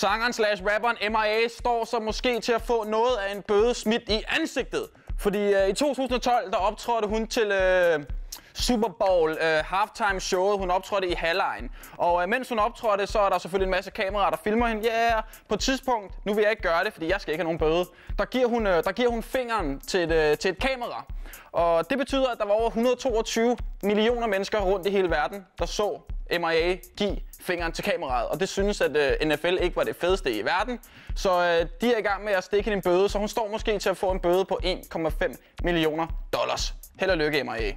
Sangeren slash rapperen M.I.A. står så måske til at få noget af en bøde smidt i ansigtet. Fordi øh, i 2012, der optrådte hun til øh, Super Bowl øh, halftime showet. Hun optrådte i halvlejen. Og øh, mens hun optrådte, så er der selvfølgelig en masse kameraer, der filmer hende. Ja, yeah, på et tidspunkt, nu vil jeg ikke gøre det, fordi jeg skal ikke have nogen bøde. Der giver hun, øh, der giver hun fingeren til et, øh, til et kamera. Og det betyder, at der var over 122 millioner mennesker rundt i hele verden, der så MIA give fingeren til kameraet, og det synes, at øh, NFL ikke var det fedeste i verden. Så øh, de er i gang med at stikke en bøde, så hun står måske til at få en bøde på 1,5 millioner dollars. Held og lykke, MIA.